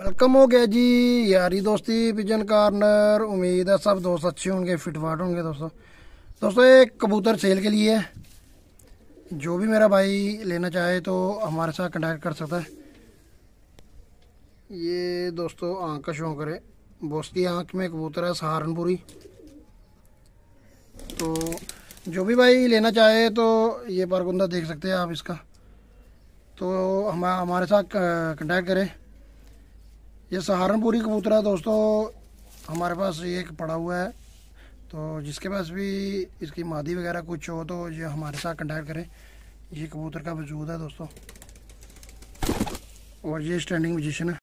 welcome हो गया जी यारी दोस्ती पिजन कार्नर उम्मीद है सब दोस्त अच्छे होंगे फिटफाट होंगे दोस्तों दोस्तों एक कबूतर सेल के लिए है जो भी मेरा भाई लेना चाहे तो हमारे साथ कंटेक्ट कर सकता है ये दोस्तों आँख का शौक है बोस्ती आँख में कबूतर है सहारनपुरी तो जो भी भाई लेना चाहे तो ये बारगुंदा देख सकते हैं आप इसका तो हम हमारे साथ कंटेक्ट करें ये सहारनपुरी कबूतर है दोस्तों हमारे पास ये एक पड़ा हुआ है तो जिसके पास भी इसकी मादी वगैरह कुछ हो तो ये हमारे साथ कंटेक्ट करें ये कबूतर का वजूद है दोस्तों और ये स्टैंडिंग पोजिशन है